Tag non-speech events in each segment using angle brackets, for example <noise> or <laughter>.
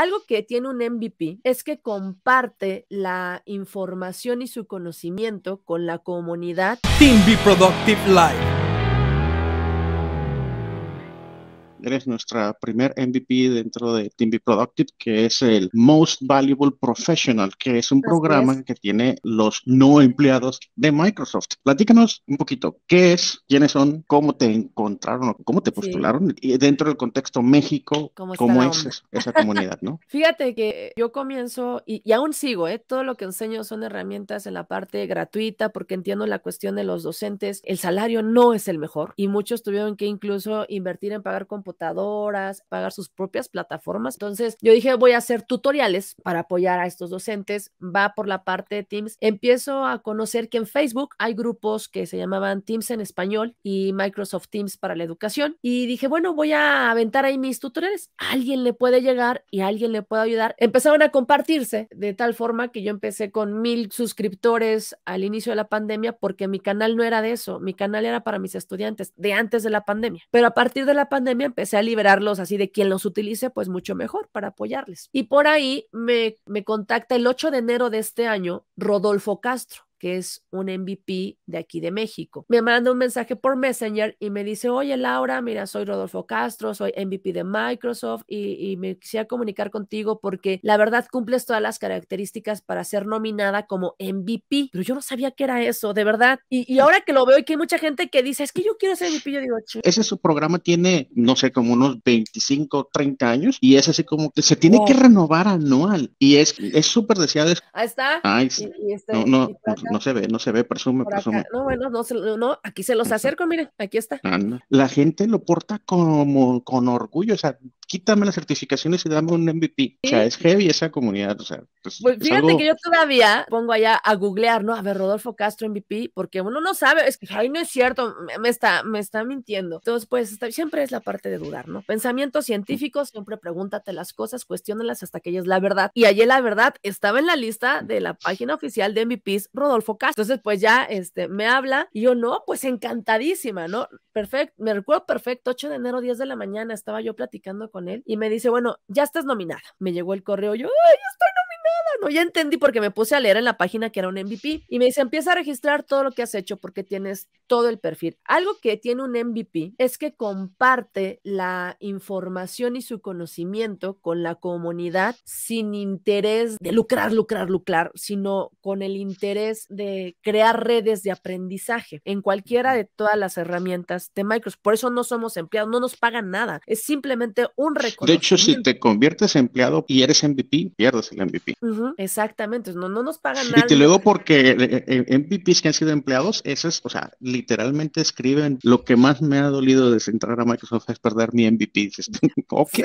Algo que tiene un MVP es que comparte la información y su conocimiento con la comunidad. Team Be Productive Live eres nuestra primer MVP dentro de Team Productive, que es el Most Valuable Professional, que es un programa que tiene los no empleados de Microsoft. Platícanos un poquito, ¿qué es? ¿Quiénes son? ¿Cómo te encontraron? ¿Cómo te postularon? Y dentro del contexto México, ¿cómo, es esa, comunidad, no? <laughs> Fíjate que yo comienzo y, aún sigo, ¿eh? Todo lo que enseño son herramientas en la parte gratuita porque entiendo la cuestión de los docentes. El salario no es el mejor y muchos tuvieron que incluso invertir en pagar con pagar sus propias plataformas. Entonces yo dije, voy a hacer tutoriales para apoyar a estos docentes. Va por la parte de Teams. Empiezo a conocer que en Facebook hay grupos que se llamaban Teams en español y Microsoft Teams para la educación. Y dije, bueno, voy a aventar ahí mis tutoriales. alguien le puede llegar y alguien le puede ayudar. Empezaron a compartirse de tal forma que yo empecé con mil suscriptores al inicio de la pandemia porque mi canal no era de eso. Mi canal era para mis estudiantes de antes de la pandemia. Pero a partir de la pandemia sea a liberarlos así de quien los utilice, pues mucho mejor para apoyarles. Y por ahí me, me contacta el 8 de enero de este año Rodolfo Castro que es un MVP de aquí de México. Me manda un mensaje por Messenger y me dice, oye Laura, mira, soy Rodolfo Castro, soy MVP de Microsoft y, me quisiera comunicar contigo porque la verdad cumples todas las características para ser nominada como MVP, pero yo no sabía qué era eso, de verdad. Y, y ahora que lo veo y que hay mucha gente que dice, es que yo quiero ser MVP, yo digo, ché. ese su programa tiene, no sé, como unos 25, 30 años y es así como que se tiene que renovar anual y es súper deseado. Ahí está. Este, no se ve, no se ve, presume, presume. No, bueno, no, no, aquí se los acerco, miren, aquí está. La gente lo porta como con orgullo, o sea, quítame las certificaciones y dame un MVP. O sea, es heavy esa comunidad. O sea, pues, fíjate que yo todavía pongo allá a googlear, ¿no? A ver, Rodolfo Castro MVP, porque uno no sabe, es que, ay, no es cierto, me, está, me está mintiendo. Entonces, pues, siempre es la parte de dudar, ¿no? pensamiento científico siempre pregúntate las cosas, cuestiónalas hasta que es la verdad. Y ayer la verdad estaba en la lista de la página oficial de MVPs Rodolfo Rodolfo Entonces, pues ya este, me habla y yo, no, pues encantadísima, ¿no? Perfecto, me recuerdo perfecto, 8 de enero, 10 de la mañana, estaba yo platicando con él y me dice, bueno, ya estás nominada. Me llegó el correo, yo, ¡ay, estoy no ya entendí porque me puse a leer en la página que era un MVP y me dice, empieza a registrar todo lo que has hecho porque tienes todo el perfil. Algo que tiene un MVP es que comparte la información y su conocimiento con la comunidad sin interés de lucrar, lucrar, lucrar, sino con el interés de crear redes de aprendizaje en cualquiera de todas las herramientas de Microsoft. Por eso no somos empleados, no nos pagan nada, es simplemente un reconocimiento. De hecho, si te conviertes empleado y eres MVP, pierdes el MVP. Exactamente, no, no nos pagan nada. Y luego porque eh, eh, eh, MVPs que han sido empleados, eso o sea, literalmente escriben, lo que más me ha dolido de entrar a Microsoft es perder mi MVP. <laughs> ok.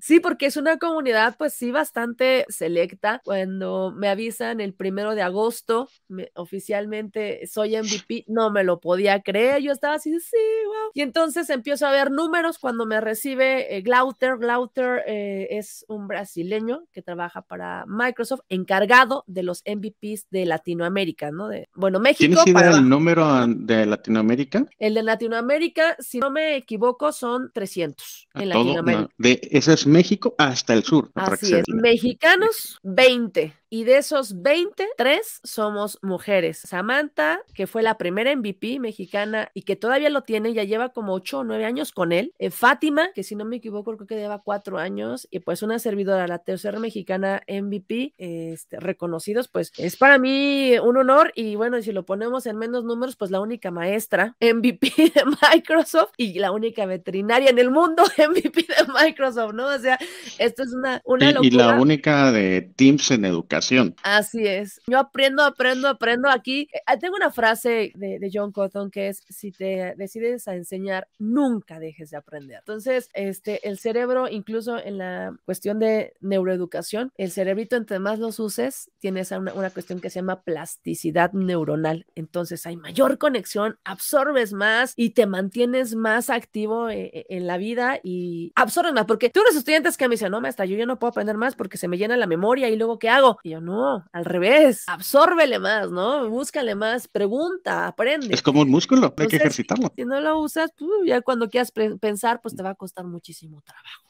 Sí, porque es una comunidad pues sí bastante selecta. Cuando me avisan el primero de agosto, oficialmente soy MVP, no me lo podía creer, yo estaba así, sí, wow. Y entonces empiezo a ver números cuando me recibe Glauter. Glauter es un brasileño que trabaja para Microsoft encargado de los MVPs de Latinoamérica, ¿no? bueno, México. ¿Tienes idea el número de Latinoamérica? El de Latinoamérica, si no me equivoco, son 300 ah, en Latinoamérica. De, eso es México hasta el sur. Así es. Mexicanos, 20 y de esos 20, 3 somos mujeres. Samantha, que fue la primera MVP mexicana y que todavía lo tiene, ya lleva como 8 o 9 años con él. Eh, Fátima, que si no me equivoco creo que lleva 4 años y pues una servidora, la tercera mexicana MVP, este, reconocidos, pues es para mí un honor y bueno, si lo ponemos en menos números, pues la única maestra MVP de Microsoft y la única veterinaria en el mundo <laughs> MVP de Microsoft, ¿no? O sea, esto es una, una locura. Y la única de Teams en educación Así es. Yo aprendo, aprendo, aprendo aquí. Eh, ah, tengo una frase de, John Cotton que es, si te decides a enseñar, nunca dejes de aprender. Entonces, este, el cerebro, incluso en la cuestión de neuroeducación, el cerebrito, entre más los uses, tienes una, cuestión que se llama plasticidad neuronal. Entonces, hay mayor conexión, absorbes más y te mantienes más activo eh, eh, en, la vida y absorbes más, porque tengo unos estudiantes que me dicen, no, maestra, yo ya no puedo aprender más porque se me llena la memoria y luego, ¿qué hago? Y no, al revés, absórbele más, ¿no? Búscale más, pregunta, aprende. Es como un músculo, hay que ejercitarlo. Si no lo usas, pues, ya cuando quieras pensar, pues te va a costar muchísimo trabajo.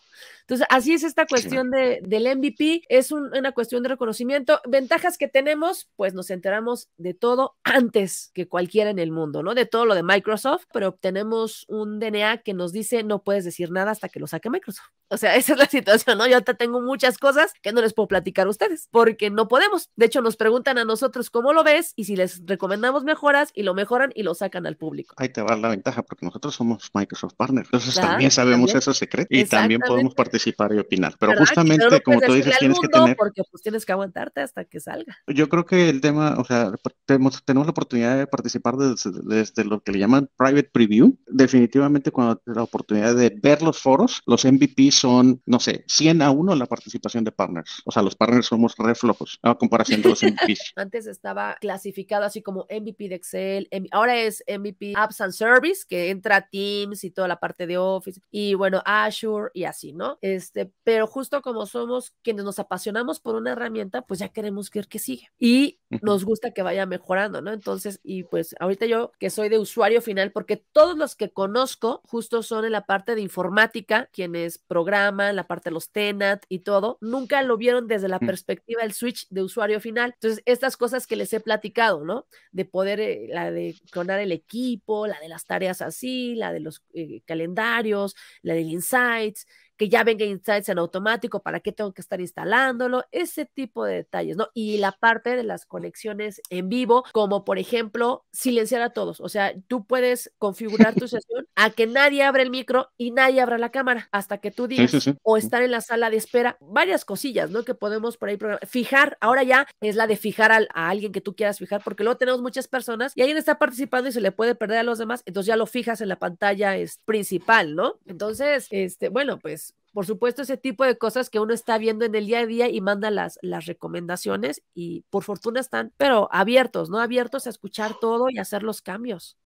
Entonces, así es esta cuestión del MVP, es una cuestión de reconocimiento. Ventajas que tenemos, pues nos enteramos de todo antes que cualquiera en el mundo, ¿no? De todo lo de Microsoft, pero obtenemos un DNA que nos dice no puedes decir nada hasta que lo saque Microsoft. O sea, <laughs> esa es la situación, ¿no? Yo hasta tengo muchas cosas que no les puedo platicar a ustedes porque no podemos. De hecho, nos preguntan a nosotros cómo lo ves y si les recomendamos mejoras y lo mejoran y lo sacan al público. Ahí te va la ventaja porque nosotros somos Microsoft Partners, Entonces también sabemos esos secretos y también podemos participar y opinar. Pero justamente, pues, como tú dices, tienes que tener... Porque pues tienes que aguantarte hasta que salga. Yo creo que el tema, o sea, tenemos, la oportunidad de participar desde, desde lo que le llaman private preview. Definitivamente cuando la oportunidad de ver los foros, los MVPs son, no sé, 100 a 1 la participación de partners. O sea, los partners somos reflojos a comparación de los <laughs> MVPs. Antes estaba clasificado así como MVP de Excel, ahora es MVP Apps and Service, que entra Teams y toda la parte de Office, y bueno, Azure y así, ¿no? Este, pero justo como somos quienes nos apasionamos por una herramienta, pues ya queremos ver qué sigue. Y nos gusta que vaya mejorando, ¿no? Entonces, y pues ahorita yo que soy de usuario final, porque todos los que conozco justo son en la parte de informática, quienes programan programa, la parte de los tenat y todo, nunca lo vieron desde la mm. perspectiva del switch de usuario final. Entonces, estas cosas que les he platicado, ¿no? De poder, eh, la de clonar el equipo, la de las tareas así, la de los eh, calendarios, la del insights, que ya venga Insights en automático, para qué tengo que estar instalándolo, ese tipo de detalles, ¿no? Y la parte de las conexiones en vivo, como por ejemplo, silenciar a todos, o sea, tú puedes configurar tu <laughs> sesión a que nadie abra el micro y nadie abra la cámara hasta que tú digas, o estar en la sala de espera, varias cosillas, ¿no? Que podemos por ahí Fijar, ahora ya es la de fijar a alguien que tú quieras fijar, porque luego tenemos muchas personas y alguien está participando y se le puede perder a los demás, entonces ya lo fijas en la pantalla es principal, ¿no? Entonces, este, bueno, pues por supuesto, ese tipo de cosas que uno está viendo en el día a día y manda las, las recomendaciones y por fortuna están, pero abiertos, ¿no? Abiertos a escuchar ¡Ah! todo y hacer los cambios.